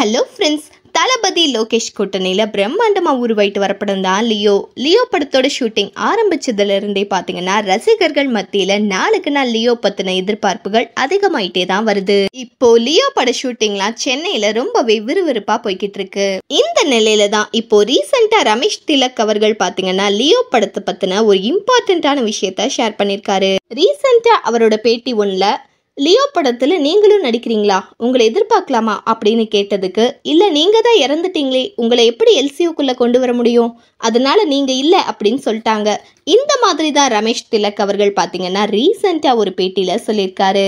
hello friends தளபதி லோகேஷ் கூட்டணியில் பிரம்மாண்டமாக உருவாயிட்டு வரப்படம் தான் லியோ லியோ படத்தோட ஷூட்டிங் ஆரம்பித்ததுலேருந்தே பார்த்தீங்கன்னா ரசிகர்கள் மத்தியில் நாளுக்கு நாள் லியோ பற்றின எதிர்பார்ப்புகள் அதிகமாயிட்டே தான் வருது இப்போ லியோ பட ஷூட்டிங்லாம் சென்னையில் ரொம்பவே விறுவிறுப்பாக போய்கிட்டு இருக்கு இந்த நிலையில தான் இப்போ ரீசெண்டாக ரமேஷ் திலக் அவர்கள் பார்த்தீங்கன்னா லியோ படத்தை பற்றின ஒரு இம்பார்ட்டண்ட்டான விஷயத்த ஷேர் பண்ணியிருக்காரு ரீசெண்டாக அவரோட பேட்டி ஒன்றில் லியோ படத்தில் நீங்களும் நடிக்கிறீங்களா உங்களை எதிர்பார்க்கலாமா அப்படின்னு கேட்டதுக்கு இல்லை நீங்கள் தான் இறந்துட்டீங்களே உங்களை எப்படி எல்சியூக்குள்ளே கொண்டு வர முடியும் அதனால் நீங்கள் இல்லை அப்படின்னு சொல்லிட்டாங்க இந்த மாதிரி தான் ரமேஷ் திலக் அவர்கள் பார்த்தீங்கன்னா ரீசெண்டாக ஒரு பேட்டியில் சொல்லியிருக்காரு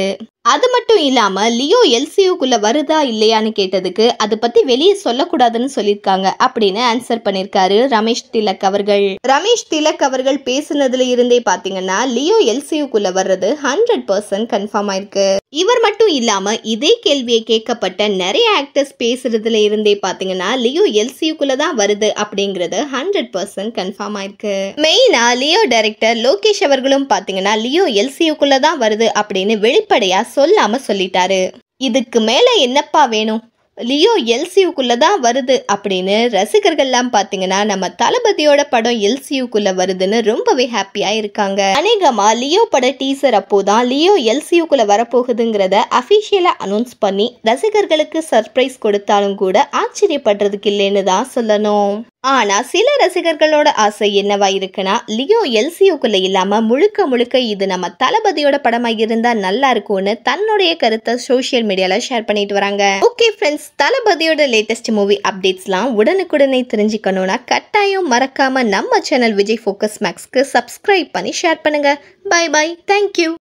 அது மட்டும் இல்லாம லியோ எல்சியூக்குள்ள வருதா இல்லையான்னு கேட்டதுக்கு அதை பத்தி வெளியே சொல்லக்கூடாதுன்னு சொல்லியிருக்காங்க அப்படின்னு ஆன்சர் பண்ணிருக்காரு ரமேஷ் திலக் அவர்கள் ரமேஷ் திலக் அவர்கள் பேசுனதுல இருந்தே பாத்தீங்கன்னா லியோ எல்சியூக்குள்ள வர்றது ஹண்ட்ரட் பர்சன்ட் கன்ஃபார்ம் ஆயிருக்கு இவர் மட்டும் இல்லாமல் இதே கேள்வியை கேட்கப்பட்ட நிறைய ஆக்டர்ஸ் பேசுறதுல இருந்தே பார்த்தீங்கன்னா லியோ எல்சியுக்குள்ளே தான் வருது அப்படிங்கிறது ஹண்ட்ரட் பர்சன்ட் கன்ஃபார்ம் ஆயிருக்கு மெயினாக லியோ டைரக்டர் லோகேஷ் அவர்களும் பார்த்தீங்கன்னா லியோ எல்சியுக்குள்ளே தான் வருது அப்படின்னு வெளிப்படையாக சொல்லாமல் சொல்லிட்டாரு இதுக்கு மேலே என்னப்பா வேணும் லியோ எல்சியூக்குள்ளே தான் வருது அப்படின்னு ரசிகர்கள்லாம் பார்த்தீங்கன்னா நம்ம தளபதியோட படம் எல்சியூக்குள்ளே வருதுன்னு ரொம்பவே ஹாப்பியாக இருக்காங்க அநேகமாக லியோ பட டீசர் அப்போதான் லியோ எல்சியூக்குள்ளே வரப்போகுதுங்கிறத அஃபிஷியலாக அனௌன்ஸ் பண்ணி ரசிகர்களுக்கு சர்ப்ரைஸ் கொடுத்தாலும் கூட ஆச்சரியப்படுறதுக்கு இல்லைன்னு தான் சொல்லணும் ஆனா சில ரசிகர்களோட ஆசை என்னவா இருக்குன்னா லியோ எல்சியூக்குள்ள இல்லாம முழுக்க முழுக்க இது நம்ம தளபதியோட படமாக இருந்தா நல்லா இருக்கும்னு தன்னுடைய கருத்தை சோசியல் மீடியால ஷேர் பண்ணிட்டு வராங்க ஓகே ஃப்ரெண்ட்ஸ் தளபதியோட லேட்டஸ்ட் மூவி அப்டேட்ஸ்லாம் உடனுக்குடனே தெரிஞ்சுக்கணும்னா கட்டாயம் மறக்காம நம்ம சேனல் விஜய் போக்கஸ் மேக்ஸ்க்கு சப்ஸ்கிரைப் பண்ணி ஷேர் பண்ணுங்க பாய் பாய் தேங்க்யூ